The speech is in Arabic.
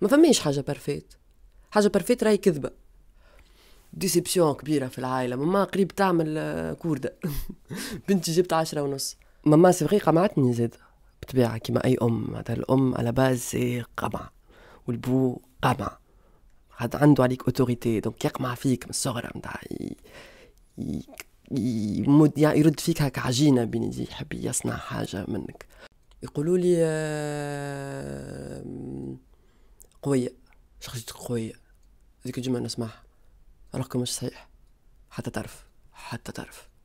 ما فماش حاجه بارفيت حاجه بارفيت راهي كذبه ديسيبسيون كبيره في العائله ماما قريب تعمل آه، كورده بنتي جبت عشرة ونص ماما سي قمعتني زاد بطبيعه كيما اي ام هذا الام على باز قمع والبو قمع هذا عنده عليك اوتوريتي دونك يقمع فيك من الصغر نتاع ي... ي... يرد فيك هكا عجينه بين يحب يصنع حاجه منك يقولوا لي آه، قوية شخصيتك قوية هذيك الجملة نسمعها رقم مش صحيح حتى تعرف حتى تعرف